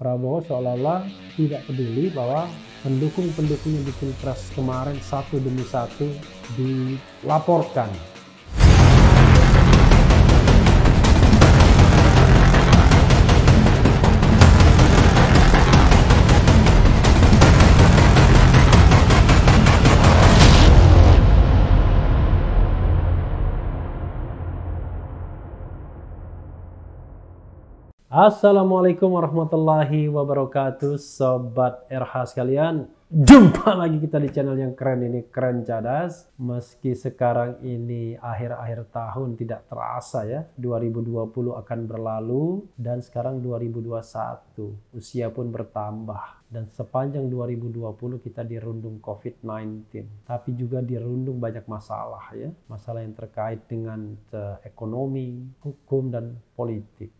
Prabowo seolah-olah tidak peduli bahwa pendukung-pendukungnya di Pilpres kemarin satu demi satu dilaporkan Assalamualaikum warahmatullahi wabarakatuh Sobat RH sekalian Jumpa lagi kita di channel yang keren ini Keren Cadas Meski sekarang ini akhir-akhir tahun tidak terasa ya 2020 akan berlalu Dan sekarang 2021 Usia pun bertambah Dan sepanjang 2020 kita dirundung COVID-19 Tapi juga dirundung banyak masalah ya Masalah yang terkait dengan eh, ekonomi, hukum, dan politik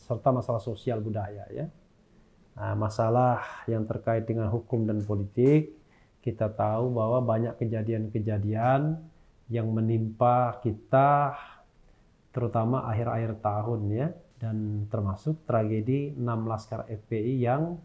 serta masalah sosial budaya ya. Nah, masalah yang terkait dengan hukum dan politik, kita tahu bahwa banyak kejadian-kejadian yang menimpa kita terutama akhir-akhir tahun ya dan termasuk tragedi 6 laskar FPI yang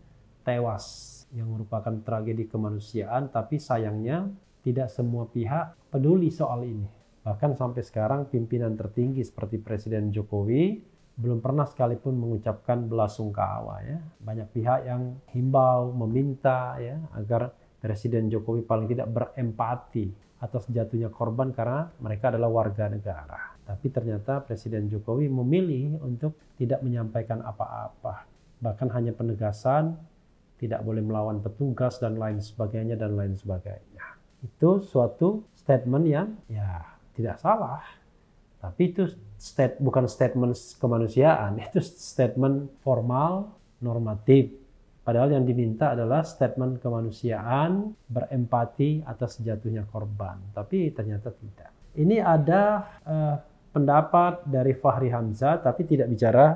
tewas yang merupakan tragedi kemanusiaan tapi sayangnya tidak semua pihak peduli soal ini. Bahkan sampai sekarang pimpinan tertinggi seperti Presiden Jokowi belum pernah sekalipun mengucapkan belasungkawa ya. Banyak pihak yang himbau, meminta ya agar Presiden Jokowi paling tidak berempati atas jatuhnya korban karena mereka adalah warga negara. Tapi ternyata Presiden Jokowi memilih untuk tidak menyampaikan apa-apa. Bahkan hanya penegasan tidak boleh melawan petugas dan lain sebagainya dan lain sebagainya. Itu suatu statement yang ya tidak salah. Tapi itu state bukan statement kemanusiaan, itu statement formal normatif. Padahal yang diminta adalah statement kemanusiaan berempati atas jatuhnya korban, tapi ternyata tidak. Ini ada uh, pendapat dari Fahri Hamzah, tapi tidak bicara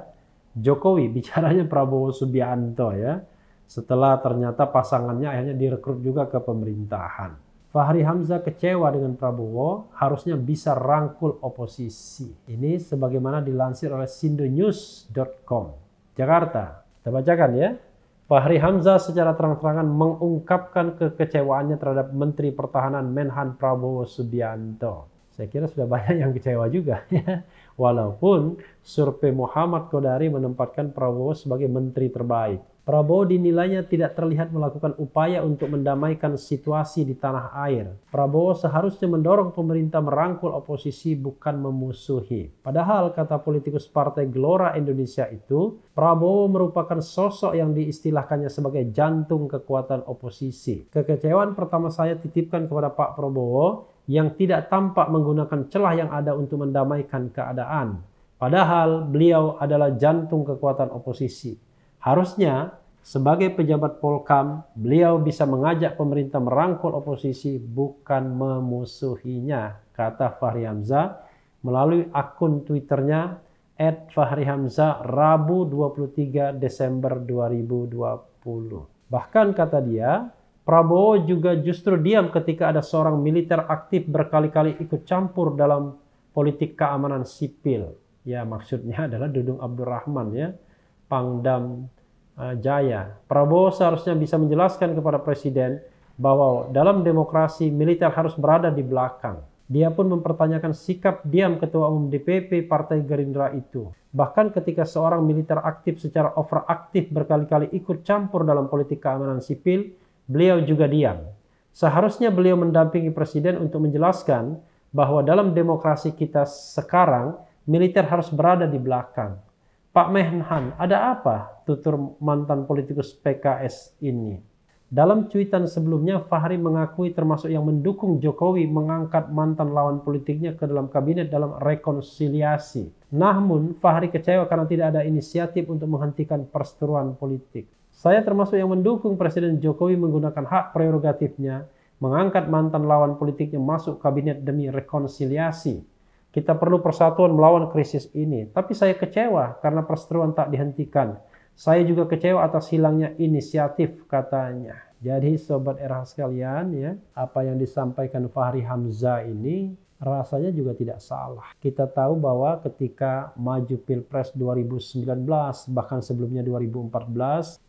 Jokowi, bicaranya Prabowo Subianto ya. Setelah ternyata pasangannya akhirnya direkrut juga ke pemerintahan. Fahri Hamzah kecewa dengan Prabowo, harusnya bisa rangkul oposisi. Ini sebagaimana dilansir oleh sindonews.com. Jakarta, kita bacakan ya. Fahri Hamzah secara terang-terangan mengungkapkan kekecewaannya terhadap Menteri Pertahanan Menhan Prabowo Subianto. Saya kira sudah banyak yang kecewa juga. Ya. Walaupun survei Muhammad Kodari menempatkan Prabowo sebagai menteri terbaik. Prabowo dinilainya tidak terlihat melakukan upaya untuk mendamaikan situasi di tanah air. Prabowo seharusnya mendorong pemerintah merangkul oposisi bukan memusuhi. Padahal kata politikus Partai Gelora Indonesia itu, Prabowo merupakan sosok yang diistilahkannya sebagai jantung kekuatan oposisi. Kekecewaan pertama saya titipkan kepada Pak Prabowo yang tidak tampak menggunakan celah yang ada untuk mendamaikan keadaan. Padahal beliau adalah jantung kekuatan oposisi. Harusnya sebagai pejabat Polkam, beliau bisa mengajak pemerintah merangkul oposisi bukan memusuhinya, kata Fahri Hamzah melalui akun Twitternya at Fahri Hamzah Rabu 23 Desember 2020. Bahkan kata dia, Prabowo juga justru diam ketika ada seorang militer aktif berkali-kali ikut campur dalam politik keamanan sipil. Ya maksudnya adalah Dudung Abdurrahman ya Pangdam uh, Jaya. Prabowo seharusnya bisa menjelaskan kepada presiden bahwa dalam demokrasi militer harus berada di belakang. Dia pun mempertanyakan sikap diam Ketua Umum DPP Partai Gerindra itu. Bahkan ketika seorang militer aktif secara overaktif berkali-kali ikut campur dalam politik keamanan sipil, beliau juga diam. Seharusnya beliau mendampingi presiden untuk menjelaskan bahwa dalam demokrasi kita sekarang militer harus berada di belakang. Pak Menhan, ada apa tutur mantan politikus PKS ini? Dalam cuitan sebelumnya, Fahri mengakui termasuk yang mendukung Jokowi mengangkat mantan lawan politiknya ke dalam kabinet dalam rekonsiliasi. Namun, Fahri kecewa karena tidak ada inisiatif untuk menghentikan perseteruan politik. Saya termasuk yang mendukung Presiden Jokowi menggunakan hak prerogatifnya mengangkat mantan lawan politiknya masuk kabinet demi rekonsiliasi. Kita perlu persatuan melawan krisis ini. Tapi saya kecewa karena perseteruan tak dihentikan. Saya juga kecewa atas hilangnya inisiatif katanya. Jadi sobat RH sekalian ya, apa yang disampaikan Fahri Hamzah ini rasanya juga tidak salah. Kita tahu bahwa ketika maju Pilpres 2019 bahkan sebelumnya 2014,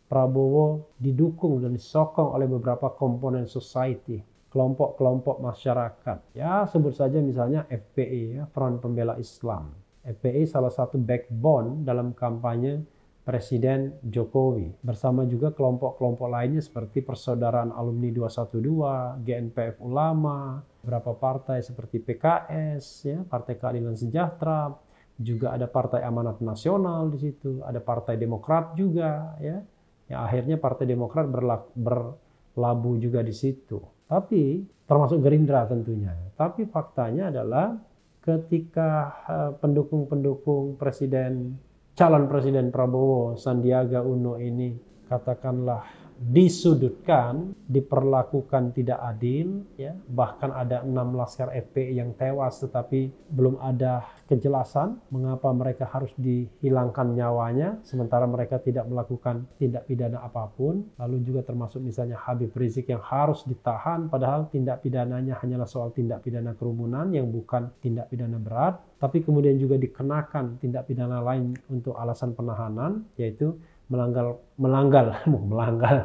Prabowo didukung dan disokong oleh beberapa komponen society kelompok-kelompok masyarakat. Ya, sebut saja misalnya FPI, ya, Front Pembela Islam. FPI salah satu backbone dalam kampanye Presiden Jokowi. Bersama juga kelompok-kelompok lainnya seperti Persaudaraan Alumni 212, GNPF Ulama, beberapa partai seperti PKS, ya, Partai Keadilan Sejahtera, juga ada Partai Amanat Nasional di situ, ada Partai Demokrat juga, ya. Ya, akhirnya Partai Demokrat berlaku, berlabuh juga di situ. Tapi termasuk Gerindra tentunya. Tapi faktanya adalah ketika eh, pendukung-pendukung presiden calon presiden Prabowo Sandiaga Uno ini katakanlah disudutkan, diperlakukan tidak adil, ya. bahkan ada enam laskar FP yang tewas tetapi belum ada kejelasan mengapa mereka harus dihilangkan nyawanya sementara mereka tidak melakukan tindak pidana apapun. Lalu juga termasuk misalnya Habib Rizik yang harus ditahan padahal tindak pidananya hanyalah soal tindak pidana kerumunan yang bukan tindak pidana berat, tapi kemudian juga dikenakan tindak pidana lain untuk alasan penahanan yaitu melanggar melanggar melanggar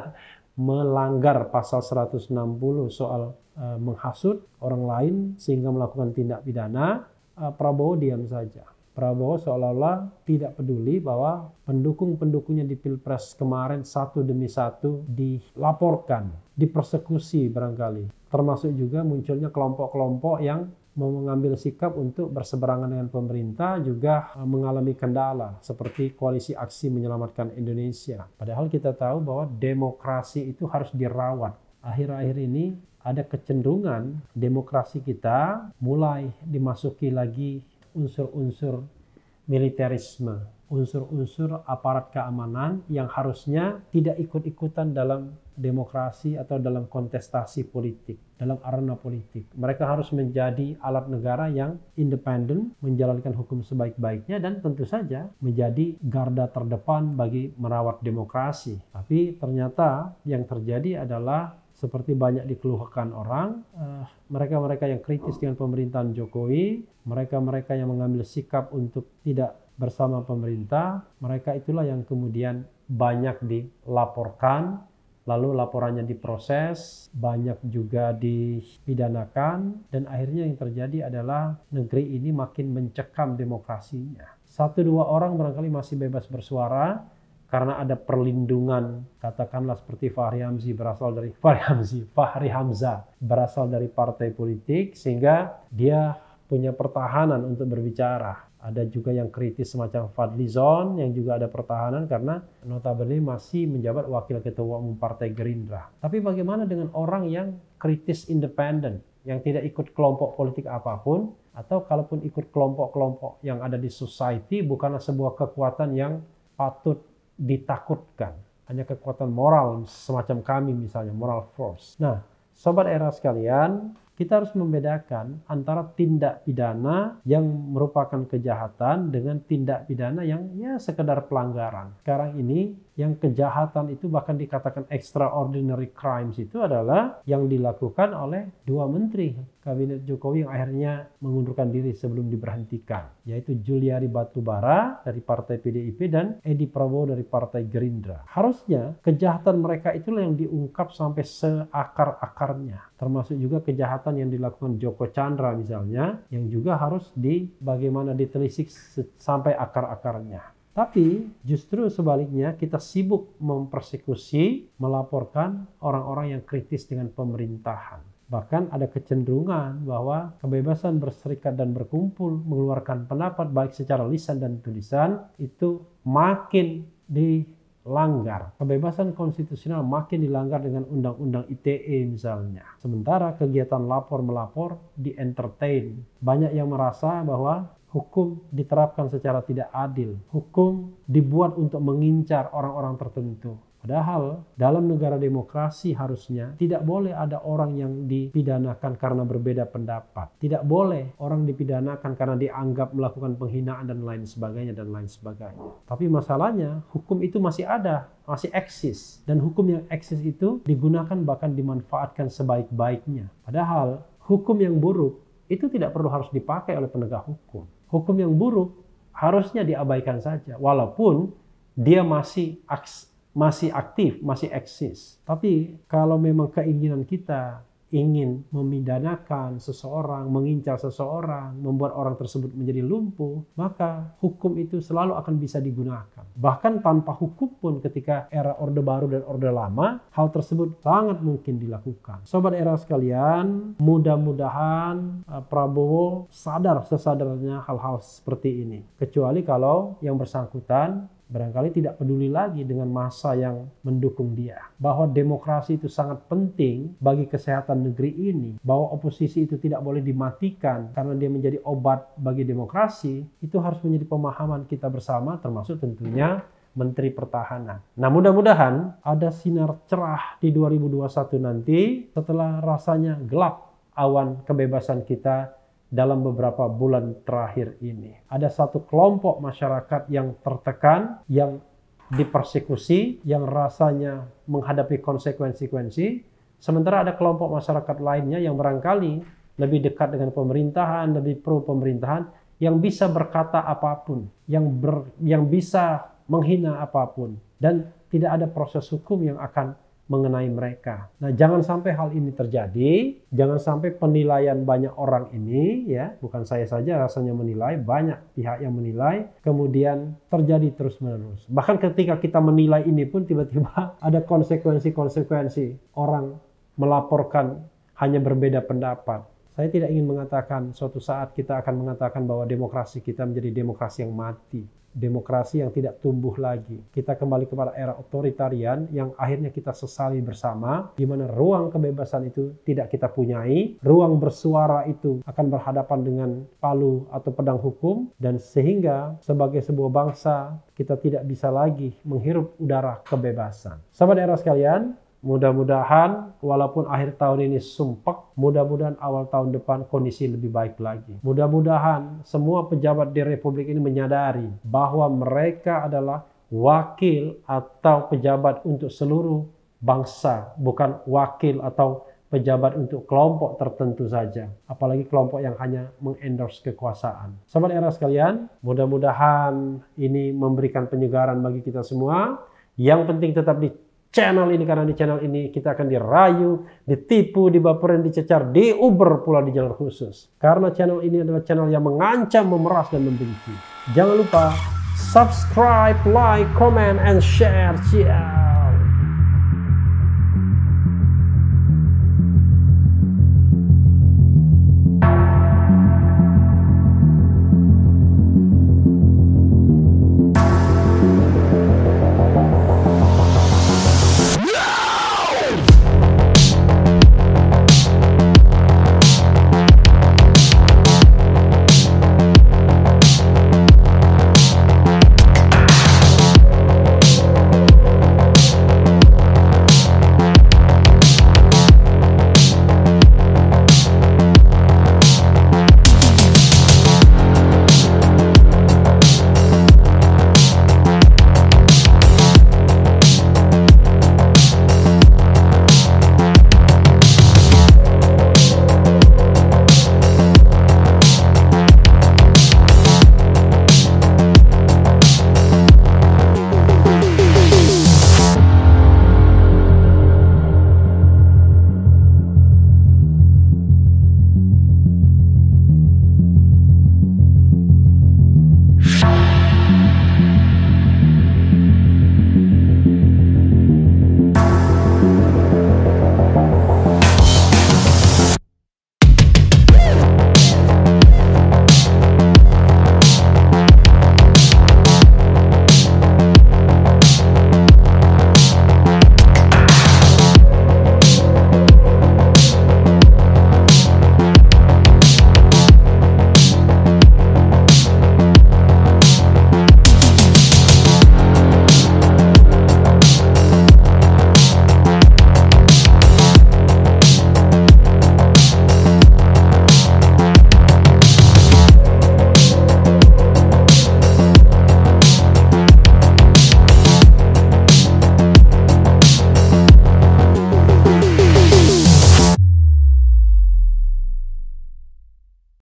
melanggar pasal 160 soal eh, menghasut orang lain sehingga melakukan tindak pidana, eh, Prabowo diam saja. Prabowo seolah-olah tidak peduli bahwa pendukung-pendukungnya di Pilpres kemarin satu demi satu dilaporkan, dipersekusi barangkali. Termasuk juga munculnya kelompok-kelompok yang mau mengambil sikap untuk berseberangan dengan pemerintah juga eh, mengalami kendala seperti koalisi aksi menyelamatkan Indonesia. Padahal kita tahu bahwa demokrasi itu harus dirawat. Akhir-akhir ini ada kecenderungan demokrasi kita mulai dimasuki lagi unsur-unsur militerisme unsur-unsur aparat keamanan yang harusnya tidak ikut-ikutan dalam demokrasi atau dalam kontestasi politik, dalam arena politik. Mereka harus menjadi alat negara yang independen, menjalankan hukum sebaik-baiknya, dan tentu saja menjadi garda terdepan bagi merawat demokrasi. Tapi ternyata yang terjadi adalah seperti banyak dikeluhkan orang, eh, mereka-mereka uh, yang kritis dengan pemerintahan Jokowi, mereka-mereka yang mengambil sikap untuk tidak bersama pemerintah, mereka itulah yang kemudian banyak dilaporkan, lalu laporannya diproses, banyak juga dipidanakan, dan akhirnya yang terjadi adalah negeri ini makin mencekam demokrasinya. Satu dua orang barangkali masih bebas bersuara, karena ada perlindungan katakanlah seperti Fahri Hamzi berasal dari Fahri Hamzi Fahri Hamzah berasal dari partai politik sehingga dia punya pertahanan untuk berbicara. Ada juga yang kritis semacam Fadlizon yang juga ada pertahanan karena notabene masih menjabat wakil ketua umum Partai Gerindra. Tapi bagaimana dengan orang yang kritis independen, yang tidak ikut kelompok politik apapun, atau kalaupun ikut kelompok-kelompok yang ada di society bukanlah sebuah kekuatan yang patut ditakutkan. Hanya kekuatan moral semacam kami misalnya, moral force. Nah, Sobat era sekalian, kita harus membedakan antara tindak pidana yang merupakan kejahatan dengan tindak pidana yang ya sekedar pelanggaran. Sekarang ini yang kejahatan itu bahkan dikatakan extraordinary crimes itu adalah yang dilakukan oleh dua menteri kabinet Jokowi yang akhirnya mengundurkan diri sebelum diberhentikan yaitu Juliari Batubara dari partai PDIP dan Edi Prabowo dari partai Gerindra. Harusnya kejahatan mereka itulah yang diungkap sampai seakar-akarnya termasuk juga kejahatan yang dilakukan Joko Chandra misalnya yang juga harus di bagaimana ditelisik sampai akar-akarnya. Tapi justru sebaliknya kita sibuk mempersekusi, melaporkan orang-orang yang kritis dengan pemerintahan. Bahkan ada kecenderungan bahwa kebebasan berserikat dan berkumpul, mengeluarkan pendapat baik secara lisan dan tulisan itu makin dilanggar. Kebebasan konstitusional makin dilanggar dengan undang-undang ITE misalnya. Sementara kegiatan lapor melapor di entertain. Banyak yang merasa bahwa Hukum diterapkan secara tidak adil. Hukum dibuat untuk mengincar orang-orang tertentu. Padahal dalam negara demokrasi harusnya tidak boleh ada orang yang dipidanakan karena berbeda pendapat. Tidak boleh orang dipidanakan karena dianggap melakukan penghinaan dan lain sebagainya dan lain sebagainya. Tapi masalahnya hukum itu masih ada, masih eksis dan hukum yang eksis itu digunakan bahkan dimanfaatkan sebaik-baiknya. Padahal hukum yang buruk itu tidak perlu harus dipakai oleh penegak hukum hukum yang buruk harusnya diabaikan saja walaupun dia masih aks, masih aktif, masih eksis. Tapi kalau memang keinginan kita ingin memidanakan seseorang, mengincar seseorang, membuat orang tersebut menjadi lumpuh, maka hukum itu selalu akan bisa digunakan. Bahkan tanpa hukum pun ketika era Orde Baru dan Orde Lama, hal tersebut sangat mungkin dilakukan. Sobat era sekalian, mudah-mudahan eh, Prabowo sadar sesadarnya hal-hal seperti ini. Kecuali kalau yang bersangkutan barangkali tidak peduli lagi dengan masa yang mendukung dia. Bahwa demokrasi itu sangat penting bagi kesehatan negeri ini, bahwa oposisi itu tidak boleh dimatikan karena dia menjadi obat bagi demokrasi, itu harus menjadi pemahaman kita bersama termasuk tentunya Menteri Pertahanan. Nah mudah-mudahan ada sinar cerah di 2021 nanti setelah rasanya gelap awan kebebasan kita dalam beberapa bulan terakhir ini. Ada satu kelompok masyarakat yang tertekan, yang dipersekusi, yang rasanya menghadapi konsekuensi-konsekuensi, sementara ada kelompok masyarakat lainnya yang barangkali lebih dekat dengan pemerintahan, lebih pro pemerintahan, yang bisa berkata apapun, yang ber, yang bisa menghina apapun dan tidak ada proses hukum yang akan mengenai mereka. Nah, jangan sampai hal ini terjadi, jangan sampai penilaian banyak orang ini ya, bukan saya saja rasanya menilai, banyak pihak yang menilai, kemudian terjadi terus-menerus. Bahkan ketika kita menilai ini pun tiba-tiba ada konsekuensi-konsekuensi orang melaporkan hanya berbeda pendapat saya tidak ingin mengatakan suatu saat kita akan mengatakan bahwa demokrasi kita menjadi demokrasi yang mati, demokrasi yang tidak tumbuh lagi. Kita kembali kepada era otoritarian yang akhirnya kita sesali bersama, di mana ruang kebebasan itu tidak kita punyai, ruang bersuara itu akan berhadapan dengan palu atau pedang hukum, dan sehingga sebagai sebuah bangsa kita tidak bisa lagi menghirup udara kebebasan. Sahabat daerah sekalian, Mudah-mudahan walaupun akhir tahun ini sumpek, mudah-mudahan awal tahun depan kondisi lebih baik lagi. Mudah-mudahan semua pejabat di Republik ini menyadari bahwa mereka adalah wakil atau pejabat untuk seluruh bangsa, bukan wakil atau pejabat untuk kelompok tertentu saja, apalagi kelompok yang hanya mengendorse kekuasaan. Sobat era sekalian, mudah-mudahan ini memberikan penyegaran bagi kita semua. Yang penting tetap di channel ini karena di channel ini kita akan dirayu, ditipu, dibaperin, dicecar, diuber pula di jalur khusus. Karena channel ini adalah channel yang mengancam, memeras dan membenci. Jangan lupa subscribe, like, comment, and share. Yeah.